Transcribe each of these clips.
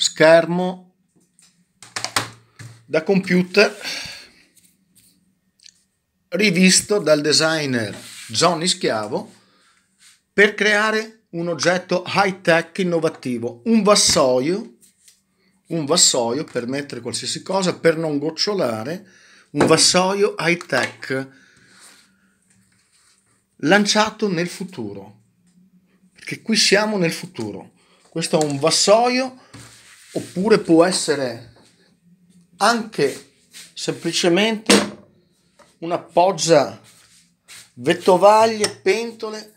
schermo da computer rivisto dal designer Johnny Schiavo per creare un oggetto high-tech innovativo, un vassoio, un vassoio per mettere qualsiasi cosa, per non gocciolare, un vassoio high-tech lanciato nel futuro, perché qui siamo nel futuro. Questo è un vassoio oppure può essere anche semplicemente un appoggia vettovaglie, pentole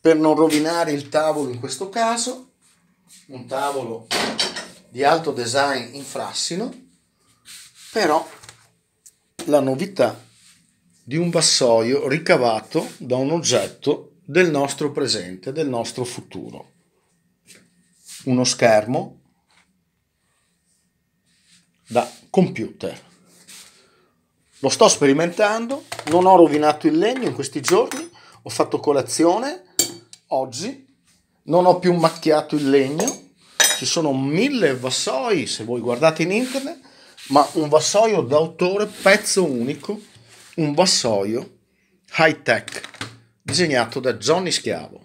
per non rovinare il tavolo in questo caso, un tavolo di alto design in frassino, però la novità di un vassoio ricavato da un oggetto del nostro presente, del nostro futuro. Uno schermo da computer. Lo sto sperimentando, non ho rovinato il legno in questi giorni, ho fatto colazione oggi, non ho più macchiato il legno, ci sono mille vassoi se voi guardate in internet, ma un vassoio d'autore pezzo unico, un vassoio high tech disegnato da Johnny Schiavo.